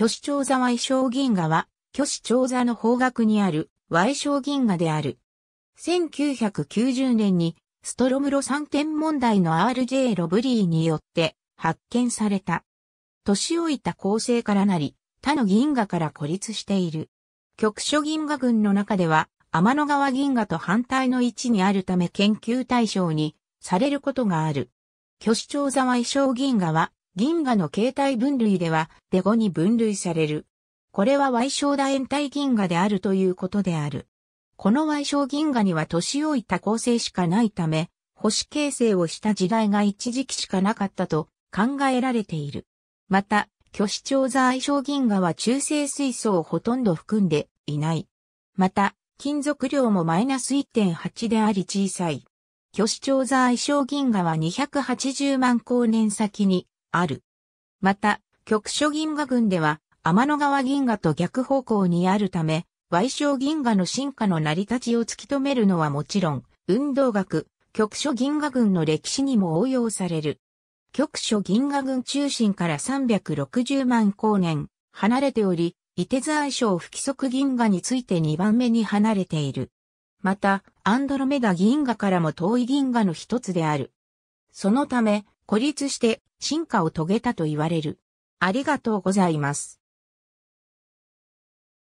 巨子長座衣装銀河は、巨子長座の方角にある和将銀河である。1990年に、ストロムロ三点問題の RJ ロブリーによって発見された。年老いた構成からなり、他の銀河から孤立している。局所銀河群の中では、天の川銀河と反対の位置にあるため研究対象にされることがある。巨子長は、衣装銀河は、銀河の形態分類では、デゴに分類される。これは矮小大円体銀河であるということである。この矮小銀河には年老いた構成しかないため、星形成をした時代が一時期しかなかったと考えられている。また、巨子長座矮小銀河は中性水素をほとんど含んでいない。また、金属量もマイナス1.8であり小さい。巨子長座矮小銀河は280万光年先にある。また、局所銀河群では、天の川銀河と逆方向にあるため、矮小銀河の進化の成り立ちを突き止めるのはもちろん、運動学、局所銀河群の歴史にも応用される。局所銀河群中心から360万光年離れており、伊手座愛称不規則銀河について2番目に離れている。また、アンドロメダ銀河からも遠い銀河の一つである。そのため、孤立して進化を遂げたと言われる。ありがとうございます。